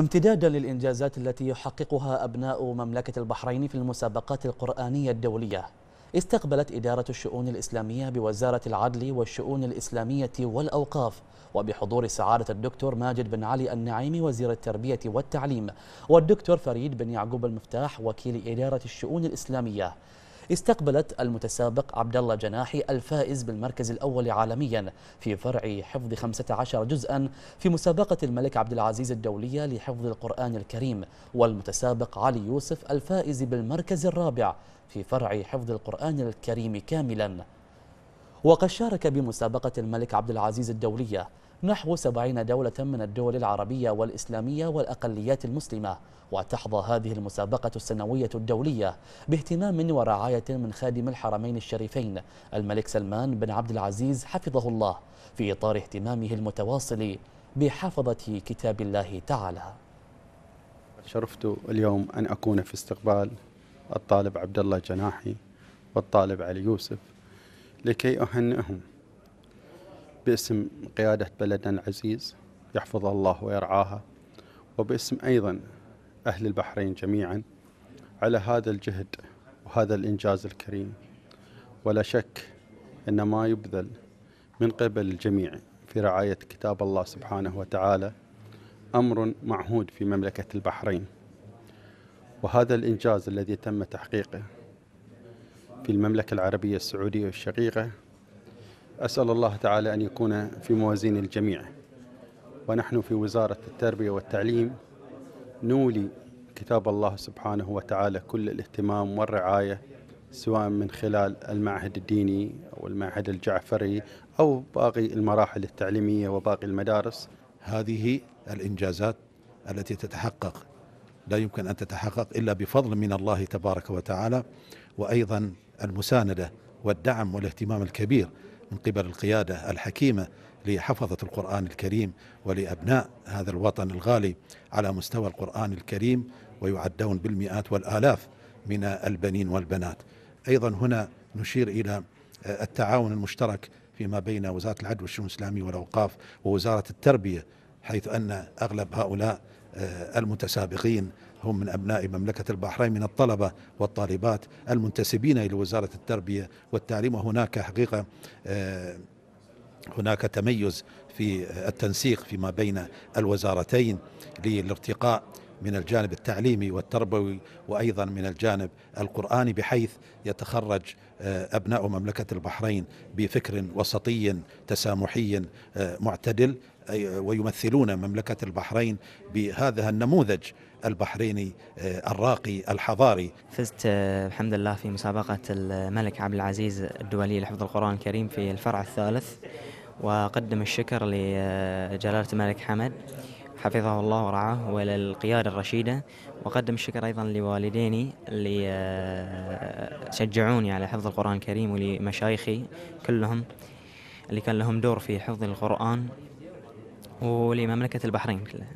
امتدادا للإنجازات التي يحققها أبناء مملكة البحرين في المسابقات القرآنية الدولية استقبلت إدارة الشؤون الإسلامية بوزارة العدل والشؤون الإسلامية والأوقاف وبحضور سعادة الدكتور ماجد بن علي النعيمي وزير التربية والتعليم والدكتور فريد بن يعقوب المفتاح وكيل إدارة الشؤون الإسلامية استقبلت المتسابق عبد الله جناحي الفائز بالمركز الأول عالميا في فرع حفظ 15 جزءا في مسابقة الملك عبد العزيز الدولية لحفظ القرآن الكريم والمتسابق علي يوسف الفائز بالمركز الرابع في فرع حفظ القرآن الكريم كاملا وقد شارك بمسابقة الملك عبد العزيز الدولية نحو 70 دولة من الدول العربية والإسلامية والأقليات المسلمة وتحظى هذه المسابقة السنوية الدولية باهتمام ورعاية من خادم الحرمين الشريفين الملك سلمان بن عبد العزيز حفظه الله في إطار اهتمامه المتواصل بحفظة كتاب الله تعالى شرفت اليوم أن أكون في استقبال الطالب عبد الله جناحي والطالب علي يوسف لكي أهنئهم باسم قيادة بلدنا العزيز يحفظها الله ويرعاها وباسم أيضا أهل البحرين جميعا على هذا الجهد وهذا الإنجاز الكريم ولا شك أن ما يبذل من قبل الجميع في رعاية كتاب الله سبحانه وتعالى أمر معهود في مملكة البحرين وهذا الإنجاز الذي تم تحقيقه في المملكة العربية السعودية الشقيقة أسأل الله تعالى أن يكون في موازين الجميع ونحن في وزارة التربية والتعليم نولي كتاب الله سبحانه وتعالى كل الاهتمام والرعاية سواء من خلال المعهد الديني أو المعهد الجعفري أو باقي المراحل التعليمية وباقي المدارس هذه الإنجازات التي تتحقق لا يمكن أن تتحقق إلا بفضل من الله تبارك وتعالى وأيضا المساندة والدعم والاهتمام الكبير من قبل القيادة الحكيمة لحفظة القرآن الكريم ولأبناء هذا الوطن الغالي على مستوى القرآن الكريم ويعدون بالمئات والآلاف من البنين والبنات أيضا هنا نشير إلى آه، التعاون المشترك فيما بين وزارة العدل والشؤون الإسلامية والأوقاف ووزارة التربية حيث أن أغلب هؤلاء آه، المتسابقين هم من أبناء مملكة البحرين من الطلبة والطالبات المنتسبين إلى وزارة التربية والتعليم وهناك حقيقة آه، هناك تميز في آه، التنسيق فيما بين الوزارتين للارتقاء من الجانب التعليمي والتربوي وايضا من الجانب القراني بحيث يتخرج آه، ابناء مملكه البحرين بفكر وسطي تسامحي آه، معتدل ويمثلون مملكه البحرين بهذا النموذج البحريني آه، الراقي الحضاري فزت الحمد لله في مسابقة الملك عبد العزيز الدولية لحفظ القرآن الكريم في الفرع الثالث وأقدم الشكر لجلالة الملك حمد حفظه الله ورعاه وللقيادة الرشيدة وأقدم الشكر أيضا لوالديني اللي آه، شجعوني على حفظ القرآن الكريم ولمشايخي كلهم اللي كان لهم دور في حفظ القرآن ولمملكة البحرين كلها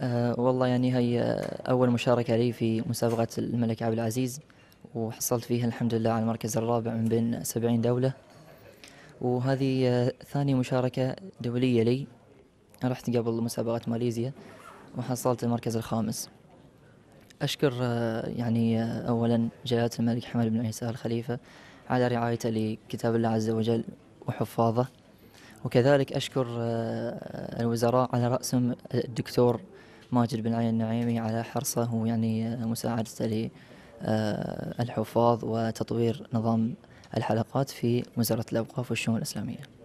أه والله يعني هي أول مشاركة لي في مسابقة الملك عبد العزيز وحصلت فيها الحمد لله على المركز الرابع من بين 70 دولة وهذه آه، ثاني مشاركة دولية لي رحت قبل مسابقة ماليزيا وحصلت المركز الخامس أشكر آه، يعني آه، أولا جلالة الملك حمد بن عيسى الخليفة على رعايته لكتاب الله عز وجل وحفاظه وكذلك أشكر آه، الوزراء على رأسهم الدكتور ماجد بن علي النعيمي على حرصه ويعني مساعدته لي الحفاظ وتطوير نظام الحلقات في وزارة الأوقاف والشؤون الإسلامية